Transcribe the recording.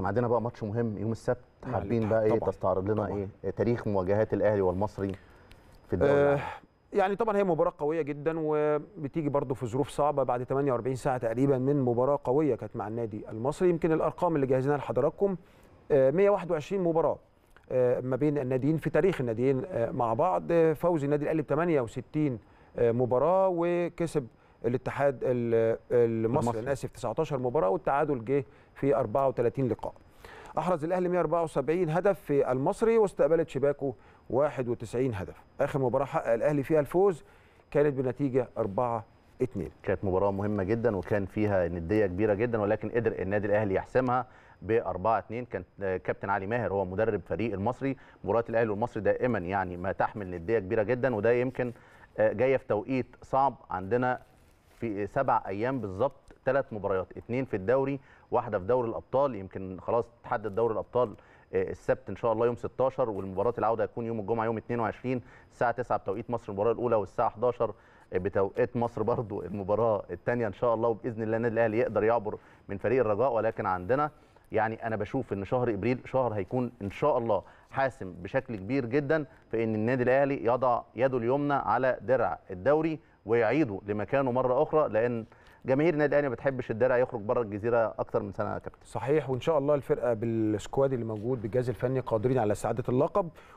بس عندنا بقى ماتش مهم يوم السبت حابين بقى ايه تستعرض لنا طبعًا. إيه؟, ايه تاريخ مواجهات الاهلي والمصري في الدوري آه يعني طبعا هي مباراه قويه جدا وبتيجي برضو في ظروف صعبه بعد 48 ساعه تقريبا من مباراه قويه كانت مع النادي المصري يمكن الارقام اللي جهزناها لحضراتكم آه 121 مباراه آه، ما بين الناديين في تاريخ الناديين آه، مع بعض آه، فوز النادي الاهلي ب 68 مباراه وكسب الاتحاد المصري انا اسف 19 مباراه والتعادل جه في 34 لقاء احرز الاهلي 174 هدف في المصري واستقبلت شباكه 91 هدف اخر مباراه حقق الاهلي فيها الفوز كانت بنتيجه 4 2 كانت مباراه مهمه جدا وكان فيها نديه كبيره جدا ولكن قدر النادي الاهلي يحسمها ب 4 2 كان كابتن علي ماهر هو مدرب فريق المصري مباراه الاهلي والمصري دائما يعني ما تحمل نديه كبيره جدا وده يمكن آه، جايه في توقيت صعب عندنا في سبع ايام بالظبط ثلاث مباريات اثنين في الدوري واحده في دوري الابطال يمكن خلاص تحدد دوري الابطال آه، السبت ان شاء الله يوم 16 والمباراه العوده هتكون يوم الجمعه يوم 22 الساعه 9 بتوقيت مصر المباراه الاولى والساعه 11 آه، بتوقيت مصر برضو المباراه الثانيه ان شاء الله وباذن الله النادي الاهلي يقدر يعبر من فريق الرجاء ولكن عندنا يعني انا بشوف ان شهر ابريل شهر هيكون ان شاء الله حاسم بشكل كبير جدا في ان النادي الاهلي يضع يده اليمنى على درع الدوري ويعيدوا لمكانه مره اخرى لان جماهير النادي الاهلي ما بتحبش الدرع يخرج بره الجزيره اكتر من سنه يا كابتن صحيح وان شاء الله الفرقه بالسكواد اللي موجود بالجهاز الفني قادرين على سعاده اللقب